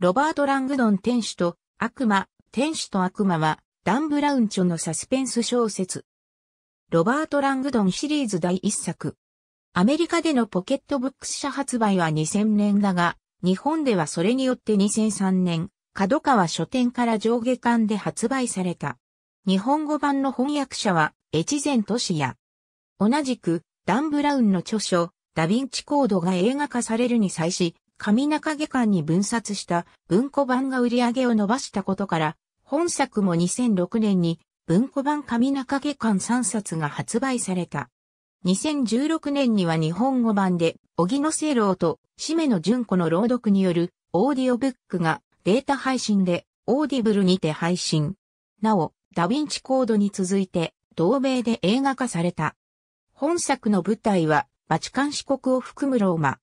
ロバート・ラングドン天使と悪魔、天使と悪魔は、ダン・ブラウン著のサスペンス小説。ロバート・ラングドンシリーズ第1作。アメリカでのポケットブックス社発売は2000年だが、日本ではそれによって2003年、角川書店から上下巻で発売された。日本語版の翻訳者は、越前俊や。同じく、ダン・ブラウンの著書、ダヴィンチコードが映画化されるに際し、上中下巻に分冊した文庫版が売り上げを伸ばしたことから、本作も2006年に文庫版上中下巻3冊が発売された。2016年には日本語版で、小木野聖郎とめ野純子の朗読によるオーディオブックがデータ配信でオーディブルにて配信。なお、ダヴィンチコードに続いて、同米で映画化された。本作の舞台は、バチカン四国を含むローマ。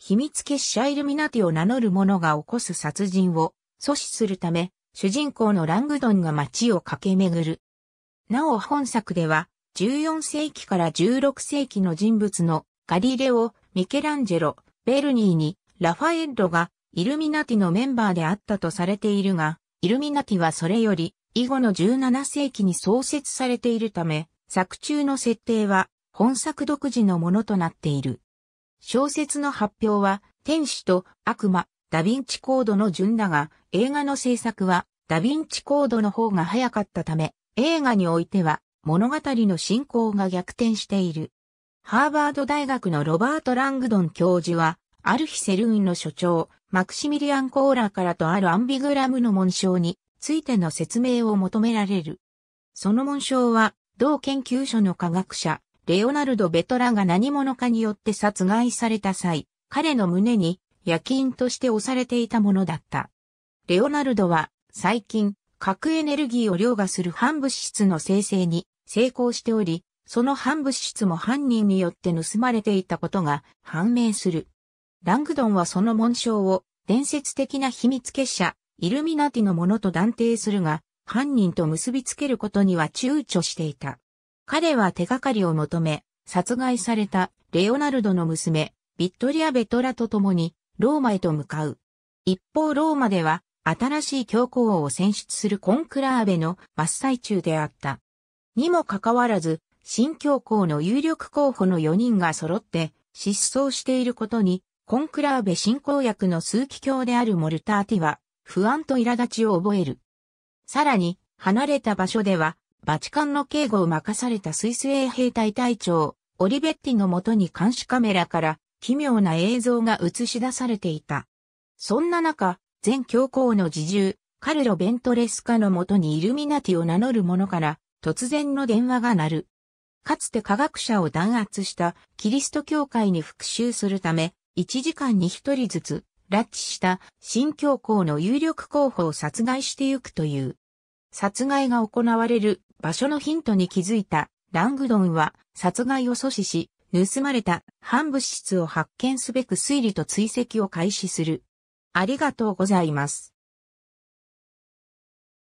秘密結社イルミナティを名乗る者が起こす殺人を阻止するため、主人公のラングドンが街を駆け巡る。なお本作では、14世紀から16世紀の人物のガリレオ、ミケランジェロ、ベルニーに、ラファエッロがイルミナティのメンバーであったとされているが、イルミナティはそれより以後の17世紀に創設されているため、作中の設定は本作独自のものとなっている。小説の発表は、天使と悪魔、ダヴィンチコードの順だが、映画の制作は、ダヴィンチコードの方が早かったため、映画においては、物語の進行が逆転している。ハーバード大学のロバート・ラングドン教授は、ある日セルーンの所長、マクシミリアン・コーラからとあるアンビグラムの紋章についての説明を求められる。その紋章は、同研究所の科学者、レオナルド・ベトラが何者かによって殺害された際、彼の胸に夜勤として押されていたものだった。レオナルドは最近核エネルギーを凌駕する反物質の生成に成功しており、その反物質も犯人によって盗まれていたことが判明する。ラングドンはその紋章を伝説的な秘密結社、イルミナティのものと断定するが、犯人と結びつけることには躊躇していた。彼は手がかりを求め、殺害されたレオナルドの娘、ビットリア・ベトラと共にローマへと向かう。一方ローマでは新しい教皇を選出するコンクラーベの真っ最中であった。にもかかわらず、新教皇の有力候補の4人が揃って失踪していることに、コンクラーベ進行役の数奇教であるモルターティは不安と苛立ちを覚える。さらに、離れた場所ではバチカンの警護を任されたスイス衛兵隊隊長、オリベッティのもとに監視カメラから奇妙な映像が映し出されていた。そんな中、前教皇の自重、カルロ・ベントレスカのもとにイルミナティを名乗る者から突然の電話が鳴る。かつて科学者を弾圧したキリスト教会に復讐するため、1時間に1人ずつ拉致した新教皇の有力候補を殺害してゆくという。殺害が行われる場所のヒントに気づいたラングドンは殺害を阻止し、盗まれた反物質を発見すべく推理と追跡を開始する。ありがとうございます。